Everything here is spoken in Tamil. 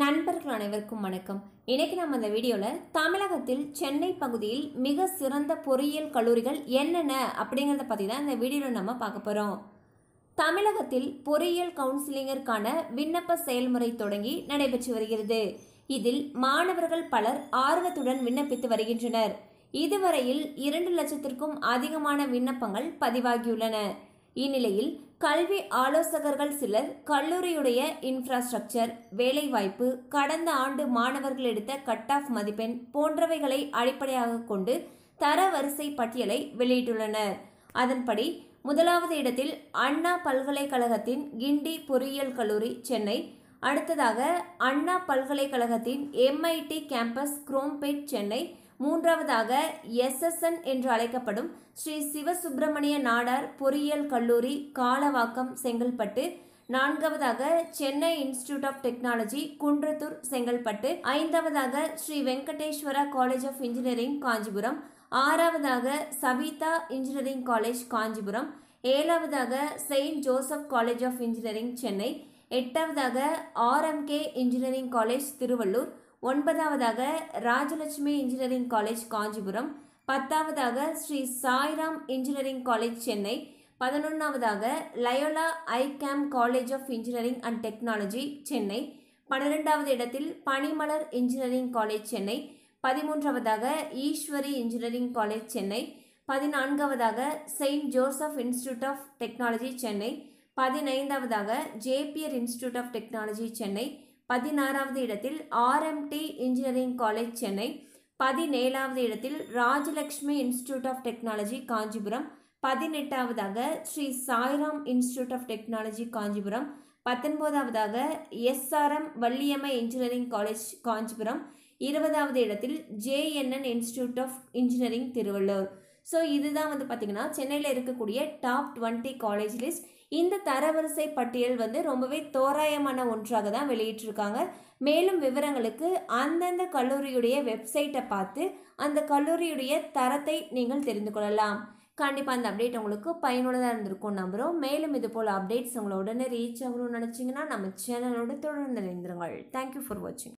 நண்பர்கள் அனைவருக்கும் வணக்கம் இன்றைக்கி நம்ம அந்த வீடியோவில் தமிழகத்தில் சென்னை பகுதியில் மிக சிறந்த பொறியியல் கல்லூரிகள் என்னென்ன அப்படிங்கிறத பற்றி தான் இந்த வீடியோவில் நம்ம பார்க்க போகிறோம் தமிழகத்தில் பொறியியல் கவுன்சிலிங்கிற்கான விண்ணப்ப செயல்முறை தொடங்கி நடைபெற்று வருகிறது இதில் மாணவர்கள் பலர் ஆர்வத்துடன் விண்ணப்பித்து வருகின்றனர் இதுவரையில் இரண்டு லட்சத்திற்கும் அதிகமான விண்ணப்பங்கள் பதிவாகியுள்ளன இந்நிலையில் கல்வி ஆலோசகர்கள் சிலர் கல்லூரியுடைய இன்ஃப்ராஸ்ட்ரக்சர் வேலைவாய்ப்பு கடந்த ஆண்டு மாணவர்கள் எடுத்த கட் ஆஃப் மதிப்பெண் போன்றவைகளை அடிப்படையாக கொண்டு தர வரிசை பட்டியலை வெளியிட்டுள்ளனர் அதன்படி முதலாவது இடத்தில் அண்ணா பல்கலைக்கழகத்தின் கிண்டி பொறியியல் கல்லூரி சென்னை அடுத்ததாக அண்ணா பல்கலைக்கழகத்தின் எம்ஐடி கேம்பஸ் குரோம்பேட் சென்னை மூன்றாவதாக எஸ்எஸ்என் என்று அழைக்கப்படும் ஸ்ரீ சிவசுப்பிரமணிய நாடார் பொறியியல் கல்லூரி காலவாக்கம் செங்கல்பட்டு நான்காவதாக Chennai institute of technology Kundrathur Chengalpattu ஐந்தாவதாக Sri Venkateswara college of engineering Kanchipuram ஆறாவதாக சவிதா இன்ஜினியரிங் காலேஜ் காஞ்சிபுரம் ஏழாவதாக saint Joseph college of engineering Chennai எட்டாவதாக ஆர்எம்கே இன்ஜினியரிங் காலேஜ் திருவள்ளூர் ஒன்பதாவதாக ராஜலட்சுமி இன்ஜினியரிங் காலேஜ் காஞ்சிபுரம் பத்தாவதாக ஸ்ரீ சாய்ராம் இன்ஜினியரிங் காலேஜ் சென்னை பதினொன்றாவதாக Loyola ICAM college of engineering and technology Chennai பன்னிரெண்டாவது இடத்தில் பனிமலர் இன்ஜினியரிங் காலேஜ் சென்னை பதிமூன்றாவதாக ஈஸ்வரி இன்ஜினியரிங் காலேஜ் சென்னை பதினான்காவதாக saint Joseph institute of technology Chennai பதினைந்தாவதாக Jeppiaar institute of technology Chennai பதினாறாவது இடத்தில் ஆர்எம்டி இன்ஜினியரிங் காலேஜ் சென்னை பதினேழாவது இடத்தில் Rajalakshmi institute of technology Kanchipuram பதினெட்டாவதாக Sri Sairam institute of technology Kanchipuram பத்தொன்பதாவதாக SRM Valliammai engineering college Kanchipuram இருபதாவது இடத்தில் JNN institute of engineering Tiruvallur so இதுதான் வந்து பார்த்திங்கன்னா சென்னையில் இருக்கக்கூடிய டாப் டுவெண்ட்டி காலேஜ் லிஸ்ட் இந்த தரவரிசை பட்டியல் வந்து ரொம்பவே தோராயமான ஒன்றாக தான் வெளியிட்டிருக்காங்க மேலும் விவரங்களுக்கு அந்தந்த கல்லூரியுடைய வெப்சைட்டை பார்த்து அந்த கல்லூரியுடைய தரத்தை நீங்கள் தெரிந்து கொள்ளலாம் கண்டிப்பாக அந்த அப்டேட் உங்களுக்கு பயனுள்ளதாக இருந்திருக்கும் நம்புகிறோம் மேலும் இது போல் அப்டேட்ஸ் உங்களை உடனே ரீச் ஆகணும்னு நினச்சிங்கன்னா நம்ம சேனலோடு தொடர்ந்து நினைந்திருங்கள் தேங்க்யூ ஃபார் வாட்சிங்